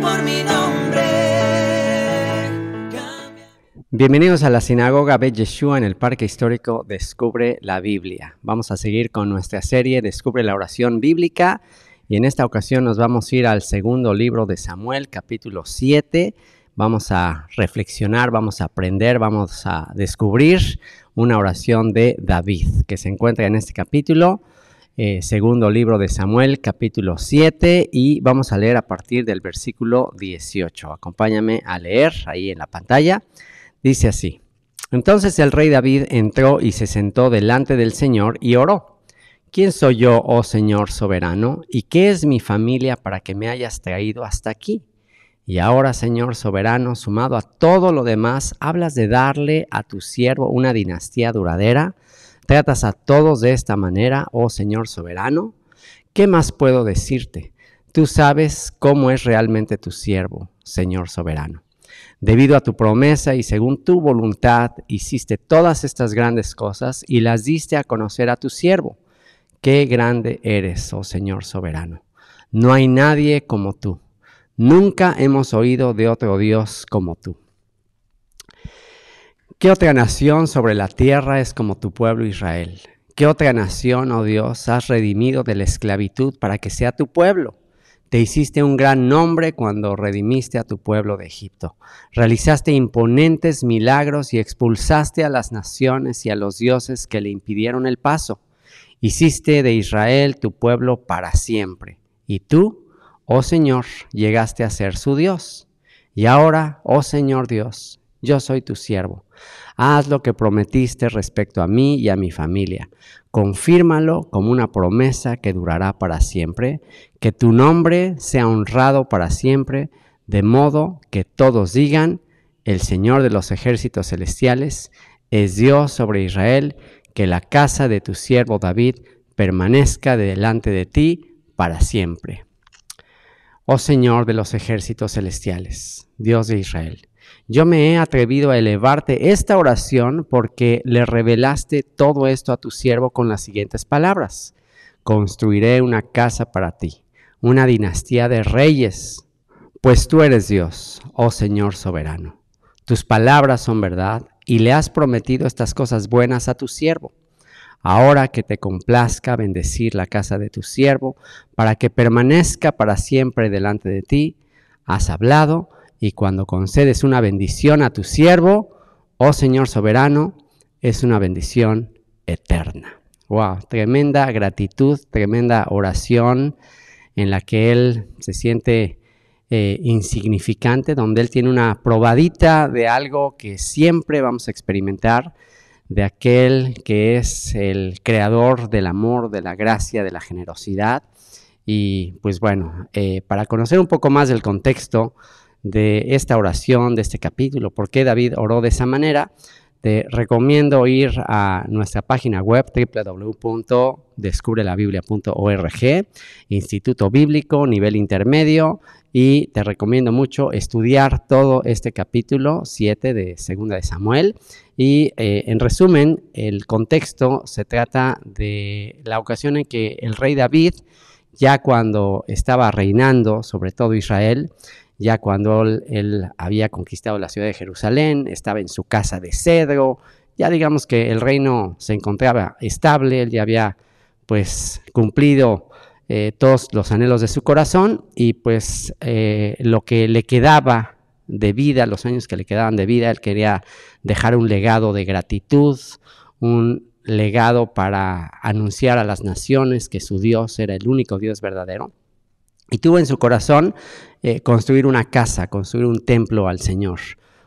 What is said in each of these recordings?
por mi nombre. Bienvenidos a la sinagoga Bet Yeshua en el Parque Histórico Descubre la Biblia. Vamos a seguir con nuestra serie Descubre la oración bíblica y en esta ocasión nos vamos a ir al segundo libro de Samuel, capítulo 7. Vamos a reflexionar, vamos a aprender, vamos a descubrir una oración de David que se encuentra en este capítulo. Eh, segundo libro de Samuel, capítulo 7, y vamos a leer a partir del versículo 18. Acompáñame a leer ahí en la pantalla. Dice así. Entonces el rey David entró y se sentó delante del Señor y oró. ¿Quién soy yo, oh Señor soberano? ¿Y qué es mi familia para que me hayas traído hasta aquí? Y ahora, Señor soberano, sumado a todo lo demás, hablas de darle a tu siervo una dinastía duradera tratas a todos de esta manera, oh Señor soberano, ¿qué más puedo decirte? Tú sabes cómo es realmente tu siervo, Señor soberano. Debido a tu promesa y según tu voluntad, hiciste todas estas grandes cosas y las diste a conocer a tu siervo. Qué grande eres, oh Señor soberano. No hay nadie como tú. Nunca hemos oído de otro Dios como tú. ¿Qué otra nación sobre la tierra es como tu pueblo Israel? ¿Qué otra nación, oh Dios, has redimido de la esclavitud para que sea tu pueblo? Te hiciste un gran nombre cuando redimiste a tu pueblo de Egipto. Realizaste imponentes milagros y expulsaste a las naciones y a los dioses que le impidieron el paso. Hiciste de Israel tu pueblo para siempre. Y tú, oh Señor, llegaste a ser su Dios. Y ahora, oh Señor Dios, yo soy tu siervo. Haz lo que prometiste respecto a mí y a mi familia. Confírmalo como una promesa que durará para siempre, que tu nombre sea honrado para siempre, de modo que todos digan, el Señor de los ejércitos celestiales es Dios sobre Israel, que la casa de tu siervo David permanezca delante de ti para siempre. Oh Señor de los ejércitos celestiales, Dios de Israel yo me he atrevido a elevarte esta oración porque le revelaste todo esto a tu siervo con las siguientes palabras. Construiré una casa para ti, una dinastía de reyes, pues tú eres Dios, oh Señor soberano. Tus palabras son verdad y le has prometido estas cosas buenas a tu siervo. Ahora que te complazca bendecir la casa de tu siervo, para que permanezca para siempre delante de ti, has hablado, y cuando concedes una bendición a tu siervo, oh Señor soberano, es una bendición eterna. Wow, tremenda gratitud, tremenda oración en la que él se siente eh, insignificante, donde él tiene una probadita de algo que siempre vamos a experimentar, de aquel que es el creador del amor, de la gracia, de la generosidad. Y pues bueno, eh, para conocer un poco más del contexto, de esta oración, de este capítulo, por qué David oró de esa manera, te recomiendo ir a nuestra página web www.descubrelabiblia.org, Instituto Bíblico, nivel intermedio, y te recomiendo mucho estudiar todo este capítulo 7 de Segunda de Samuel. Y eh, en resumen, el contexto se trata de la ocasión en que el rey David, ya cuando estaba reinando sobre todo Israel, ya cuando él, había conquistado la ciudad de Jerusalén, estaba en su casa de cedro, ya digamos que el reino se encontraba estable, él ya había pues cumplido eh, todos los anhelos de su corazón y pues eh, lo que le quedaba de vida, los años que le quedaban de vida, él quería dejar un legado de gratitud, un legado para anunciar a las naciones que su Dios era el único Dios verdadero. Y tuvo en su corazón eh, construir una casa, construir un templo al Señor,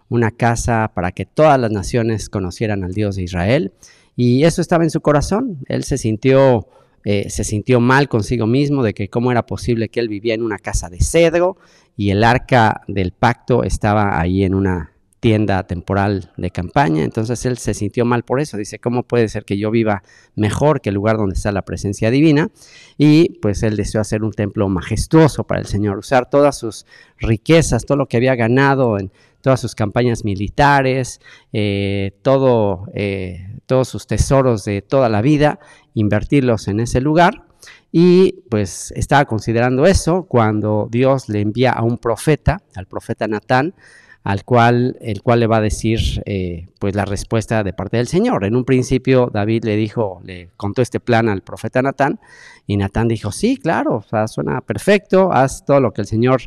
una casa para que todas las naciones conocieran al Dios de Israel. Y eso estaba en su corazón. Él se sintió, eh, se sintió mal consigo mismo de que cómo era posible que él vivía en una casa de cedro y el arca del pacto estaba ahí en una tienda temporal de campaña. Entonces él se sintió mal por eso. Dice, ¿cómo puede ser que yo viva mejor que el lugar donde está la presencia divina? Y pues él deseó hacer un templo majestuoso para el Señor, usar todas sus riquezas, todo lo que había ganado en todas sus campañas militares, eh, todo, eh, todos sus tesoros de toda la vida, invertirlos en ese lugar. Y pues estaba considerando eso cuando Dios le envía a un profeta, al profeta Natán, al cual, el cual le va a decir eh, pues la respuesta de parte del Señor. En un principio David le dijo, le contó este plan al profeta Natán y Natán dijo, sí, claro, suena perfecto, haz todo lo que el Señor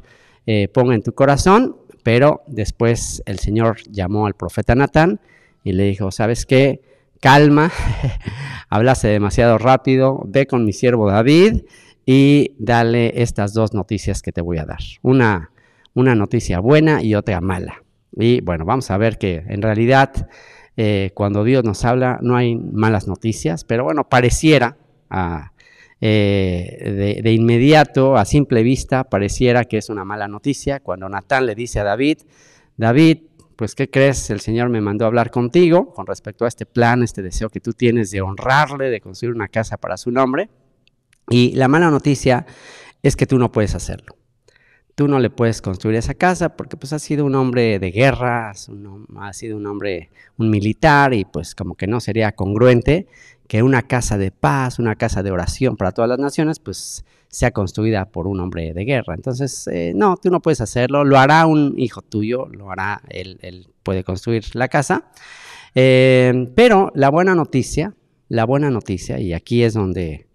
eh, ponga en tu corazón, pero después el Señor llamó al profeta Natán y le dijo, ¿sabes qué? Calma, hablase demasiado rápido, ve con mi siervo David y dale estas dos noticias que te voy a dar. Una una noticia buena y otra mala. Y bueno, vamos a ver que en realidad eh, cuando Dios nos habla no hay malas noticias, pero bueno, pareciera ah, eh, de, de, inmediato, a simple vista, pareciera que es una mala noticia. Cuando Natán le dice a David, David, pues ¿qué crees? El Señor me mandó a hablar contigo con respecto a este plan, este deseo que tú tienes de honrarle, de construir una casa para su nombre. Y la mala noticia es que tú no puedes hacerlo tú no le puedes construir esa casa porque pues ha sido un hombre de guerra, ha sido un hombre, un militar y pues como que no sería congruente que una casa de paz, una casa de oración para todas las naciones, pues sea construida por un hombre de guerra. Entonces, eh, no, tú no puedes hacerlo, lo hará un hijo tuyo, lo hará, él, él puede construir la casa. Eh, pero la buena noticia, la buena noticia, y aquí es donde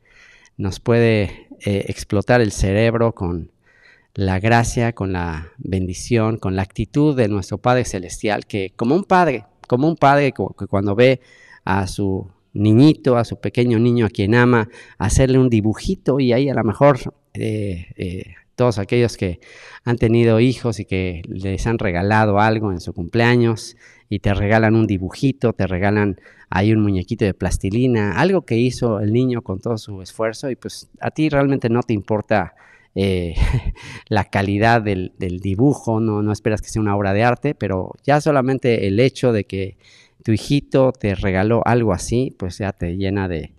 nos puede eh, explotar el cerebro con, la gracia, con la bendición, con la actitud de nuestro Padre Celestial, que como un padre, como un padre que cuando ve a su niñito, a su pequeño niño a quien ama, hacerle un dibujito y ahí a lo mejor eh, eh, todos aquellos que han tenido hijos y que les han regalado algo en su cumpleaños y te regalan un dibujito, te regalan ahí un muñequito de plastilina, algo que hizo el niño con todo su esfuerzo y pues a ti realmente no te importa eh, la calidad del, dibujo, no, esperas que sea una obra de arte, pero ya solamente el hecho de que tu hijito te regaló algo así, pues ya te llena de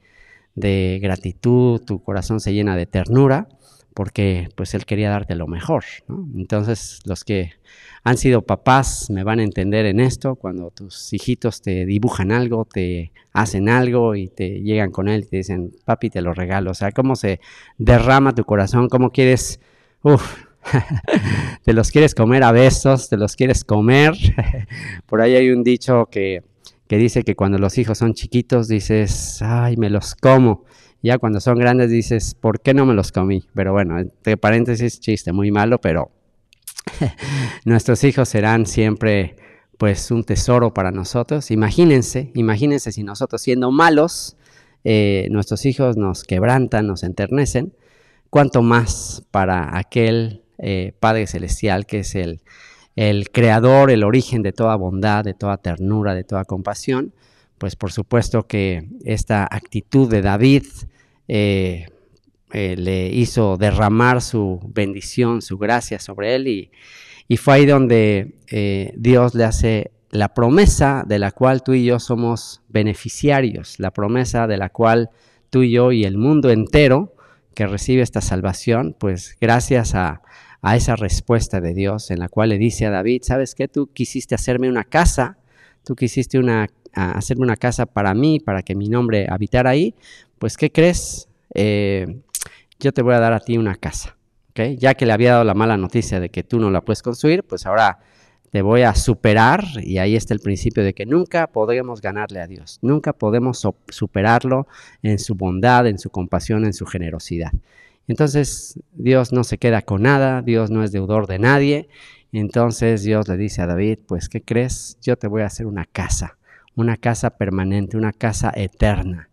gratitud, tu corazón se llena de ternura porque pues él quería darte lo mejor. Entonces los que han sido papás me van a entender en esto, cuando tus hijitos te dibujan algo, te hacen algo y te llegan con él y te dicen, papi, te lo regalo. O sea, cómo se derrama tu corazón, cómo quieres, uff, te los quieres comer a besos, te los quieres comer. Por ahí hay un dicho que, que dice que cuando los hijos son chiquitos dices, ay, me los como ya cuando son grandes dices, ¿por qué no me los comí? Pero bueno, entre paréntesis, chiste muy malo, pero nuestros hijos serán siempre pues un tesoro para nosotros. Imagínense, imagínense si nosotros siendo malos, eh, nuestros hijos nos quebrantan, nos enternecen, cuánto más para aquel eh, Padre Celestial que es el creador, el origen de toda bondad, de toda ternura, de toda compasión, pues por supuesto que esta actitud de David eh, eh, le hizo derramar su bendición, su gracia sobre él y, fue ahí donde eh, Dios le hace la promesa de la cual tú y yo somos beneficiarios, la promesa de la cual tú y yo y el mundo entero que recibe esta salvación, pues gracias a, a esa respuesta de Dios en la cual le dice a David, ¿sabes qué? Tú quisiste hacerme una casa, tú quisiste una a hacerme una casa para mí, para que mi nombre habitara ahí, pues ¿qué crees? Eh, yo te voy a dar a ti una casa. Ya que le había dado la mala noticia de que tú no la puedes construir, pues ahora te voy a superar y ahí está el principio de que nunca podremos ganarle a Dios, nunca podemos superarlo en su bondad, en su compasión, en su generosidad. Entonces Dios no se queda con nada, Dios no es deudor de nadie. Entonces Dios le dice a David, pues ¿qué crees? Yo te voy a hacer una casa una casa permanente, una casa eterna,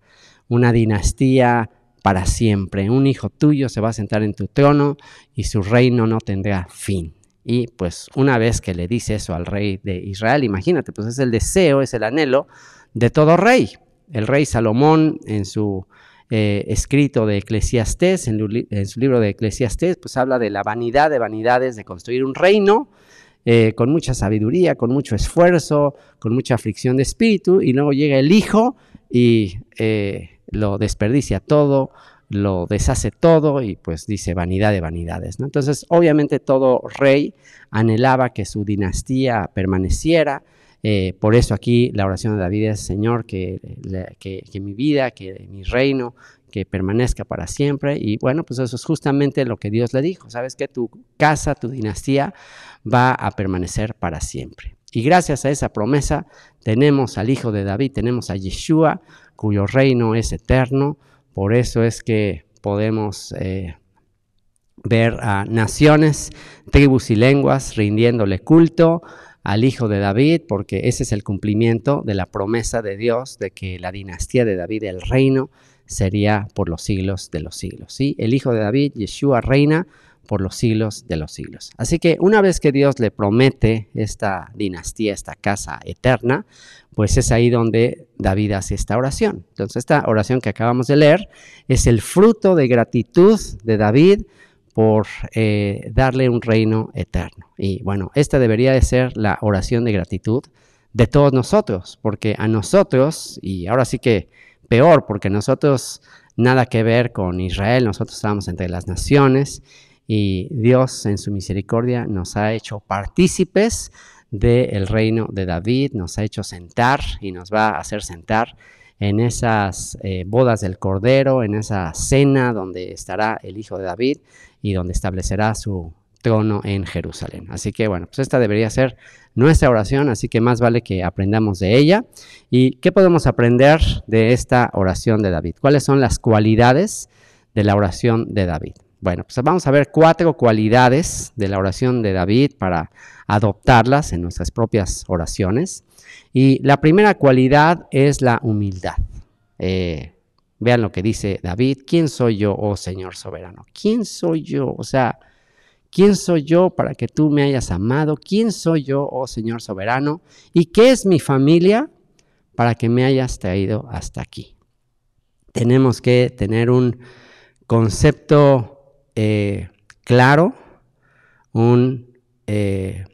una dinastía para siempre. Un hijo tuyo se va a sentar en tu trono y su reino no tendrá fin. Y pues una vez que le dice eso al rey de Israel, imagínate, pues es el deseo, es el anhelo de todo rey. El rey Salomón en su eh, escrito de Eclesiastés, en, su libro de Eclesiastés, pues habla de la vanidad de vanidades de construir un reino eh, con mucha sabiduría, con mucho esfuerzo, con mucha aflicción de espíritu, y luego llega el hijo y eh, lo desperdicia todo, lo deshace todo y pues dice vanidad de vanidades. Entonces, obviamente todo rey anhelaba que su dinastía permaneciera, eh, por eso aquí la oración de David es, Señor, que, mi vida, que mi reino, que permanezca para siempre. Y bueno, pues eso es justamente lo que Dios le dijo. Sabes que tu casa, tu dinastía va a permanecer para siempre. Y gracias a esa promesa tenemos al Hijo de David, tenemos a Yeshua, cuyo reino es eterno. Por eso es que podemos eh, ver a naciones, tribus y lenguas rindiéndole culto, al hijo de David, porque ese es el cumplimiento de la promesa de Dios de que la dinastía de David, el reino, sería por los siglos de los siglos. ¿sí? El hijo de David, Yeshua, reina por los siglos de los siglos. Así que una vez que Dios le promete esta dinastía, esta casa eterna, pues es ahí donde David hace esta oración. Entonces esta oración que acabamos de leer es el fruto de gratitud de David por eh, darle un reino eterno. Y bueno, esta debería de ser la oración de gratitud de todos nosotros, porque a nosotros, y ahora sí que peor, porque nosotros nada que ver con Israel, nosotros estamos entre las naciones y Dios en su misericordia nos ha hecho partícipes del reino de David, nos ha hecho sentar y nos va a hacer sentar en esas eh, bodas del Cordero, en esa cena donde estará el Hijo de David y donde establecerá su trono en Jerusalén. Así que bueno, pues esta debería ser nuestra oración, así que más vale que aprendamos de ella. ¿Y qué podemos aprender de esta oración de David? ¿Cuáles son las cualidades de la oración de David? Bueno, pues vamos a ver cuatro cualidades de la oración de David para adoptarlas en nuestras propias oraciones. Y la primera cualidad es la humildad. Eh, vean lo que dice David, ¿quién soy yo, oh Señor soberano? ¿Quién soy yo? O sea, ¿quién soy yo para que tú me hayas amado? ¿Quién soy yo, oh Señor soberano? ¿Y qué es mi familia para que me hayas traído hasta aquí? Tenemos que tener un concepto eh, claro, eh,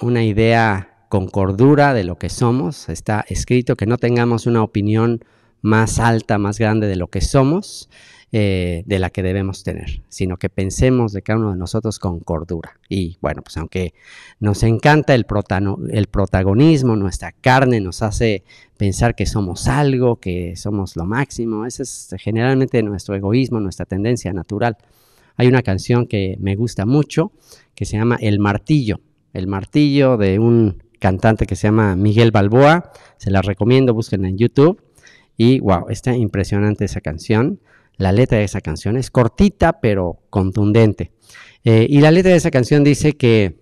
una idea con cordura de lo que somos. Está escrito que no tengamos una opinión más alta, más grande de lo que somos, eh, de la que debemos tener, sino que pensemos de cada uno de nosotros con cordura. Y bueno, pues aunque nos encanta el, el protagonismo, nuestra carne nos hace pensar que somos algo, que somos lo máximo, ese es generalmente nuestro egoísmo, nuestra tendencia natural. Hay una canción que me gusta mucho que se llama El Martillo, el martillo de un cantante que se llama Miguel Balboa. Se la recomiendo, busquen en YouTube. Y wow, está impresionante esa canción. La letra de esa canción es cortita pero contundente. Eh, y la letra de esa canción dice que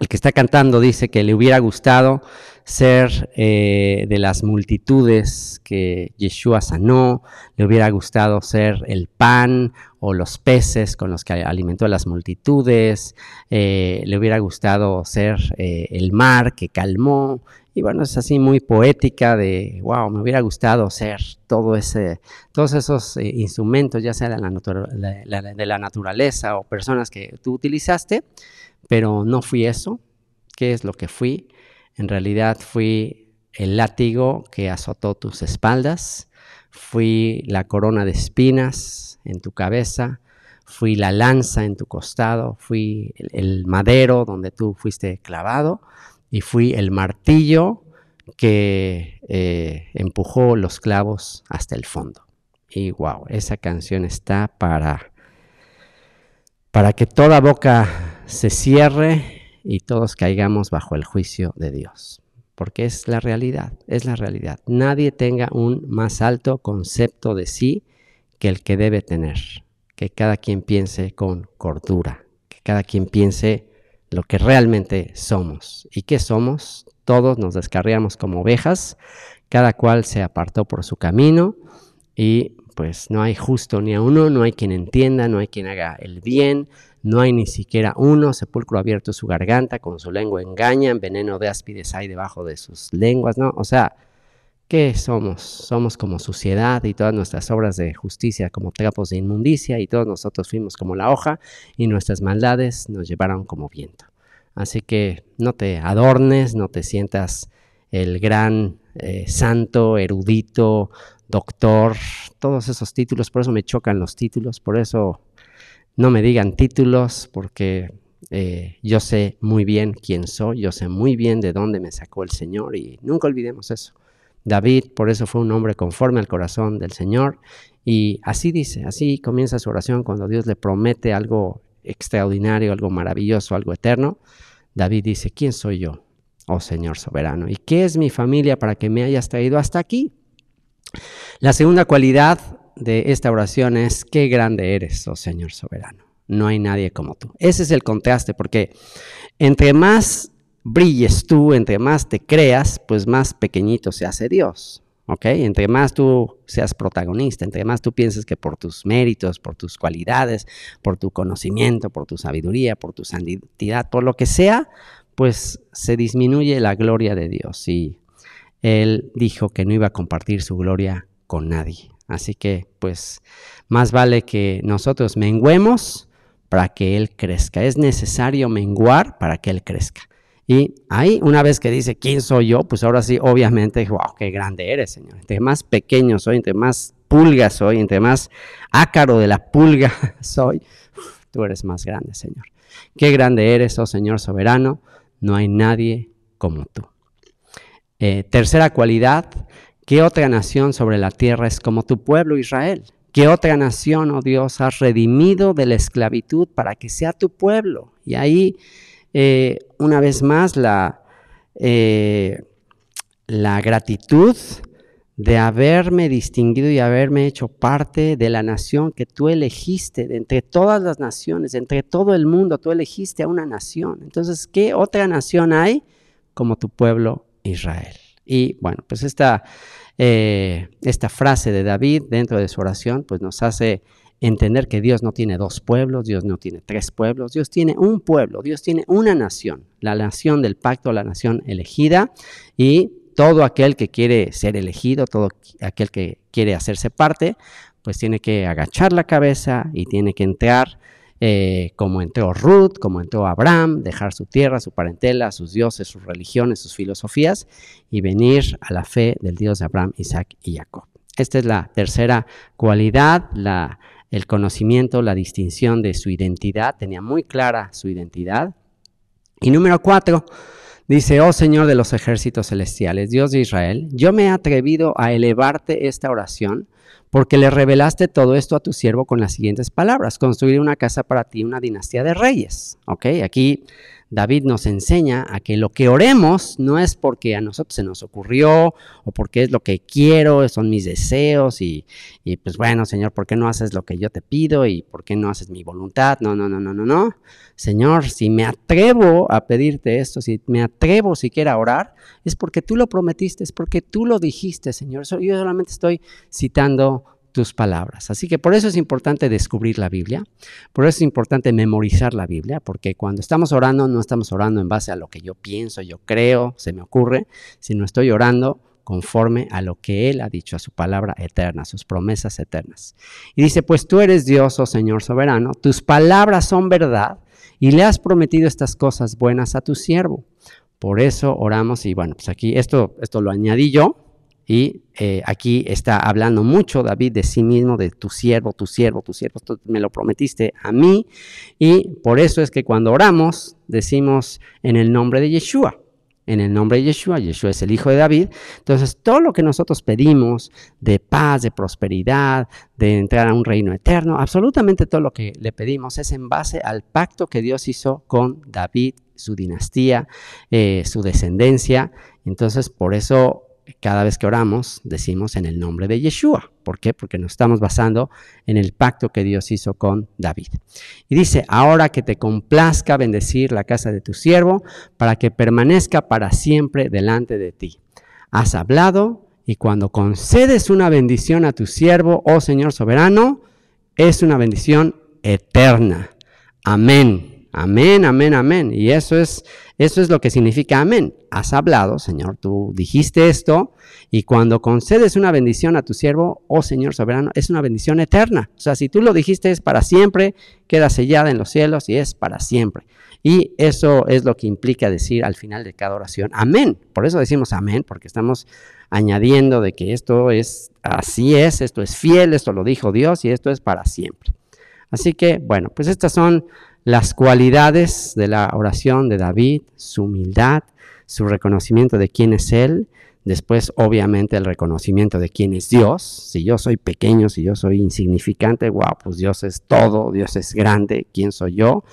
el que está cantando dice que le hubiera gustado ser eh, de las multitudes que Yeshua sanó, le hubiera gustado ser el pan o los peces con los que alimentó a las multitudes, eh, le hubiera gustado ser eh, el mar que calmó, y bueno, es así muy poética de, wow, me hubiera gustado ser todo ese, todos esos instrumentos, ya sea de la, naturaleza o personas que tú utilizaste, pero no fui eso. ¿Qué es lo que fui? En realidad fui el látigo que azotó tus espaldas, fui la corona de espinas en tu cabeza, fui la lanza en tu costado, fui el, madero donde tú fuiste clavado y fui el martillo que eh, empujó los clavos hasta el fondo. Y wow, esa canción está para, para que toda boca se cierre y todos caigamos bajo el juicio de Dios. Porque es la realidad, es la realidad. Nadie tenga un más alto concepto de sí que el que debe tener. Que cada quien piense con cordura, que cada quien piense lo que realmente somos. ¿Y qué somos? Todos nos descarriamos como ovejas, cada cual se apartó por su camino y pues no hay justo ni a uno, no hay quien entienda, no hay quien haga el bien, no hay ni siquiera uno, sepulcro abierto su garganta, con su lengua engañan, veneno de áspides hay debajo de sus lenguas, ¿no? O sea, ¿qué somos? Somos como suciedad y todas nuestras obras de justicia como trapos de inmundicia y todos nosotros fuimos como la hoja y nuestras maldades nos llevaron como viento. Así que no te adornes, no te sientas el gran eh, santo, erudito, doctor, todos esos títulos, por eso me chocan los títulos, por eso no me digan títulos porque eh, yo sé muy bien quién soy, yo sé muy bien de dónde me sacó el Señor y nunca olvidemos eso. David, por eso fue un hombre conforme al corazón del Señor y así dice, así comienza su oración cuando Dios le promete algo extraordinario, algo maravilloso, algo eterno. David dice, ¿quién soy yo, oh Señor soberano? ¿Y qué es mi familia para que me hayas traído hasta aquí? La segunda cualidad de esta oración es, qué grande eres, oh Señor soberano. No hay nadie como tú. Ese es el contraste, porque entre más brilles tú, entre más te creas, pues más pequeñito se hace Dios. ¿Ok? Entre más tú seas protagonista, entre más tú pienses que por tus méritos, por tus cualidades, por tu conocimiento, por tu sabiduría, por tu santidad, por lo que sea, pues se disminuye la gloria de Dios. Y él dijo que no iba a compartir su gloria con nadie, Así que, pues, más vale que nosotros menguemos para que Él crezca. Es necesario menguar para que Él crezca. Y ahí, una vez que dice, ¿quién soy yo? Pues ahora sí, obviamente, wow, qué grande eres, Señor. Entre más pequeño soy, entre más pulga soy, entre más ácaro de la pulga soy, tú eres más grande, Señor. Qué grande eres, oh Señor soberano, no hay nadie como tú. Eh, tercera cualidad ¿Qué otra nación sobre la tierra es como tu pueblo Israel? ¿Qué otra nación, oh Dios, has redimido de la esclavitud para que sea tu pueblo? Y ahí, eh, una vez más, la, eh, la gratitud de haberme distinguido y haberme hecho parte de la nación que tú elegiste, de entre todas las naciones, entre todo el mundo, tú elegiste a una nación. Entonces, ¿qué otra nación hay como tu pueblo Israel? Y bueno, pues esta, eh, esta frase de David dentro de su oración, pues nos hace entender que Dios no tiene dos pueblos, Dios no tiene tres pueblos, Dios tiene un pueblo, Dios tiene una nación, la nación del pacto, la nación elegida y todo aquel que quiere ser elegido, todo aquel que quiere hacerse parte, pues tiene que agachar la cabeza y tiene que entrar eh, como entró Ruth, como entró Abraham, dejar su tierra, su parentela, sus dioses, sus religiones, sus filosofías y venir a la fe del Dios de Abraham, Isaac y Jacob. Esta es la tercera cualidad, el conocimiento, la distinción de su identidad, tenía muy clara su identidad. Y número cuatro, Dice, oh Señor de los ejércitos celestiales, Dios de Israel, yo me he atrevido a elevarte esta oración porque le revelaste todo esto a tu siervo con las siguientes palabras, construir una casa para ti, una dinastía de reyes. Ok, aquí David nos enseña a que lo que oremos no es porque a nosotros se nos ocurrió o porque es lo que quiero, son mis deseos y, pues bueno, Señor, ¿por qué no haces lo que yo te pido y por qué no haces mi voluntad? No, no, no, no, no, no. Señor, si me atrevo a pedirte esto, si me atrevo siquiera a orar, es porque tú lo prometiste, es porque tú lo dijiste, Señor. Yo solamente estoy citando tus palabras. Así que por eso es importante descubrir la Biblia, por eso es importante memorizar la Biblia, porque cuando estamos orando no estamos orando en base a lo que yo pienso, yo creo, se me ocurre, sino estoy orando conforme a lo que Él ha dicho, a su palabra eterna, a sus promesas eternas. Y dice, pues tú eres Dios, oh Señor soberano, tus palabras son verdad y le has prometido estas cosas buenas a tu siervo. Por eso oramos y bueno, pues aquí esto, esto lo añadí yo, y eh, aquí está hablando mucho David de sí mismo, de tu siervo, tu siervo, tu siervo, me lo prometiste a mí. Y por eso es que cuando oramos decimos en el nombre de Yeshua, en el nombre de Yeshua, Yeshua es el hijo de David. Entonces, todo lo que nosotros pedimos de paz, de prosperidad, de entrar a un reino eterno, absolutamente todo lo que le pedimos es en base al pacto que Dios hizo con David, su dinastía, eh, su descendencia. Entonces, por eso cada vez que oramos, decimos en el nombre de Yeshua. ¿Por qué? Porque nos estamos basando en el pacto que Dios hizo con David. Y dice, ahora que te complazca bendecir la casa de tu siervo, para que permanezca para siempre delante de ti. Has hablado y cuando concedes una bendición a tu siervo, oh Señor soberano, es una bendición eterna. Amén. Amén, amén, amén. Y eso es, eso es lo que significa amén. Has hablado, Señor, tú dijiste esto, y cuando concedes una bendición a tu siervo, oh Señor soberano, es una bendición eterna. O sea, si tú lo dijiste es para siempre, queda sellada en los cielos y es para siempre. Y eso es lo que implica decir al final de cada oración, amén. Por eso decimos amén, porque estamos añadiendo de que esto es, así es, esto es fiel, esto lo dijo Dios y esto es para siempre. Así que, bueno, pues estas son las cualidades de la oración de David, su humildad, su reconocimiento de quién es Él, después obviamente el reconocimiento de quién es Dios. Si yo soy pequeño, si yo soy insignificante, wow, pues Dios es todo, Dios es grande, ¿quién soy yo?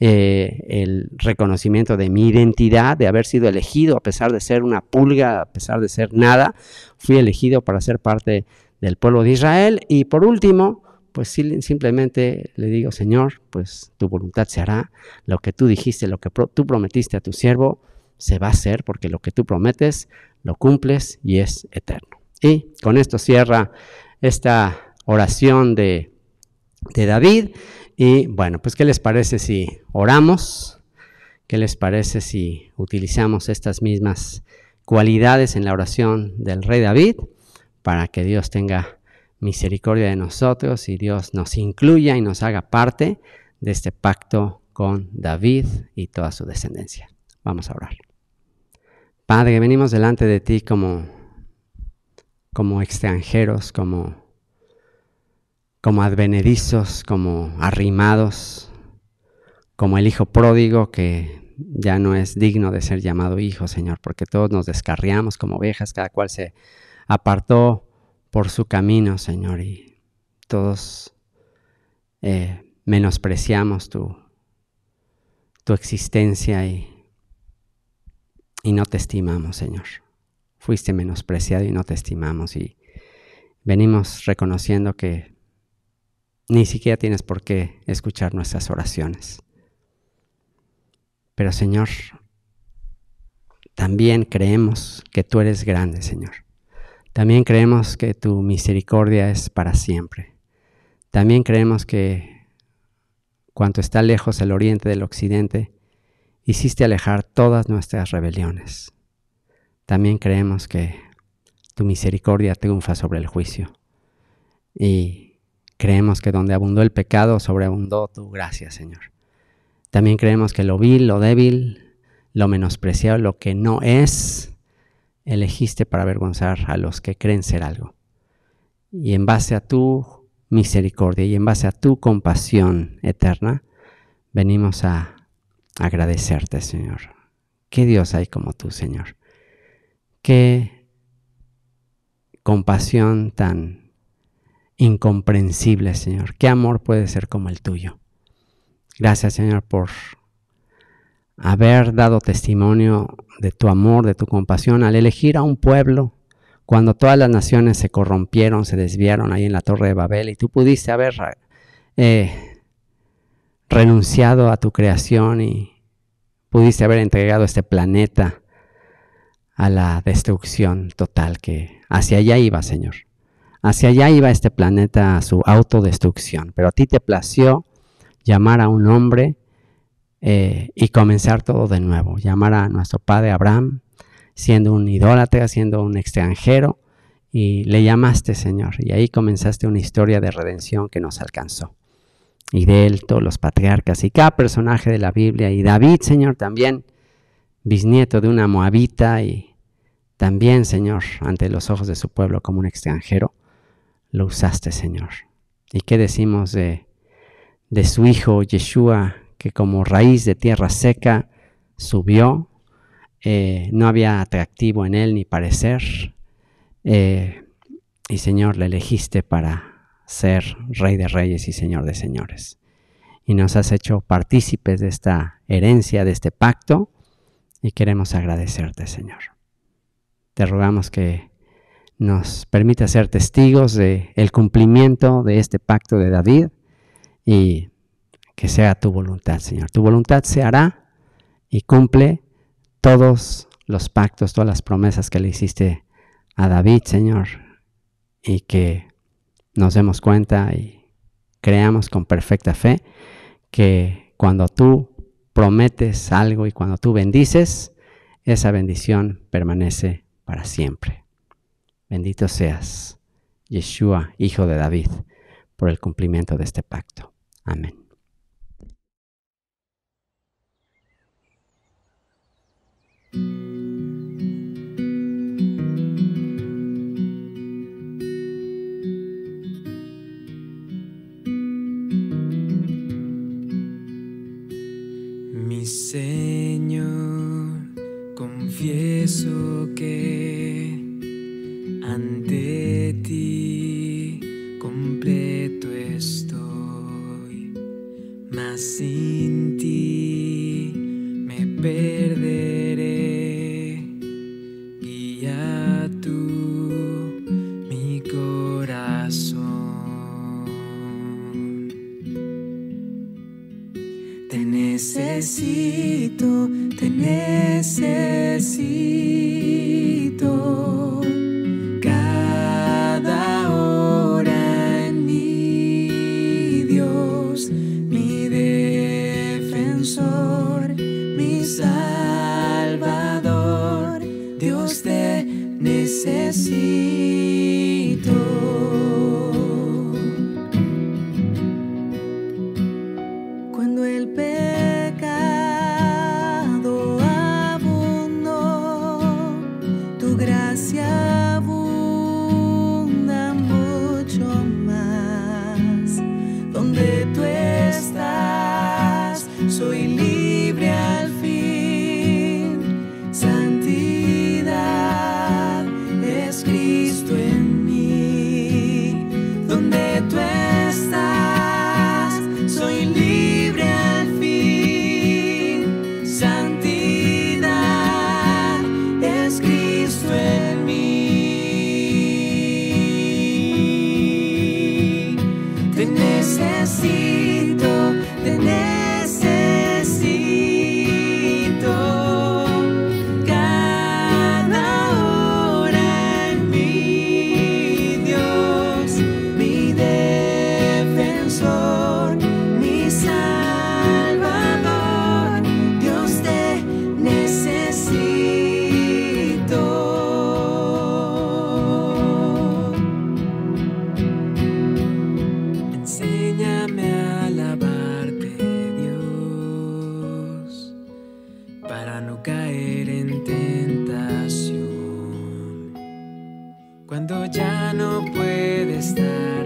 Eh, el reconocimiento de mi identidad, de haber sido elegido a pesar de ser una pulga, a pesar de ser nada, fui elegido para ser parte del pueblo de Israel. Y por último, pues simplemente le digo, Señor, pues tu voluntad se hará, lo que tú dijiste, lo que tú prometiste a tu siervo, se va a hacer, porque lo que tú prometes, lo cumples y es eterno. Y con esto cierra esta oración de, de David. Y bueno, pues ¿qué les parece si oramos? ¿Qué les parece si utilizamos estas mismas cualidades en la oración del rey David para que Dios tenga misericordia de nosotros y Dios nos incluya y nos haga parte de este pacto con David y toda su descendencia. Vamos a orar. Padre, venimos delante de ti como, como extranjeros, como, como advenedizos, como arrimados, como el hijo pródigo que ya no es digno de ser llamado hijo, Señor, porque todos nos descarriamos como ovejas, cada cual se apartó por su camino, Señor, y todos eh, menospreciamos tu, existencia y no te estimamos, Señor. Fuiste menospreciado y no te estimamos y venimos reconociendo que ni siquiera tienes por qué escuchar nuestras oraciones. Pero Señor, también creemos que tú eres grande, Señor. También creemos que tu misericordia es para siempre. También creemos que cuanto está lejos el oriente del occidente, hiciste alejar todas nuestras rebeliones. También creemos que tu misericordia triunfa sobre el juicio. Y creemos que donde abundó el pecado, sobreabundó tu gracia, Señor. También creemos que lo vil, lo débil, lo menospreciado, lo que no es, elegiste para avergonzar a los que creen ser algo. Y en base a tu misericordia y en base a tu compasión eterna, venimos a agradecerte, Señor. ¿Qué Dios hay como tú, Señor? ¿Qué compasión tan incomprensible, Señor? ¿Qué amor puede ser como el tuyo? Gracias, Señor, por haber dado testimonio de tu amor, de tu compasión, al elegir a un pueblo cuando todas las naciones se corrompieron, se desviaron ahí en la torre de Babel y tú pudiste haber eh, renunciado a tu creación y pudiste haber entregado este planeta a la destrucción total que hacia allá iba, Señor. Hacia allá iba este planeta a su autodestrucción, pero a ti te plació llamar a un hombre eh, y comenzar todo de nuevo. Llamar a nuestro padre Abraham, siendo un idólatra, siendo un extranjero, y le llamaste Señor. Y ahí comenzaste una historia de redención que nos alcanzó. Y de él todos los patriarcas y cada personaje de la Biblia. Y David, Señor, también, bisnieto de una moabita y también, Señor, ante los ojos de su pueblo como un extranjero, lo usaste, Señor. ¿Y qué decimos de, de su hijo Yeshua que como raíz de tierra seca subió, eh, no había atractivo en él ni parecer, eh, y Señor, le elegiste para ser Rey de Reyes y Señor de Señores. Y nos has hecho partícipes de esta herencia, de este pacto, y queremos agradecerte, Señor. Te rogamos que nos permita ser testigos del el cumplimiento de este pacto de David y que sea tu voluntad, Señor. Tu voluntad se hará y cumple todos los pactos, todas las promesas que le hiciste a David, Señor, y que nos demos cuenta y creamos con perfecta fe que cuando tú prometes algo y cuando tú bendices, esa bendición permanece para siempre. Bendito seas, Yeshua, Hijo de David, por el cumplimiento de este pacto. Amén. Te necesito, te necesito. no caer en tentación. Cuando ya no puede estar.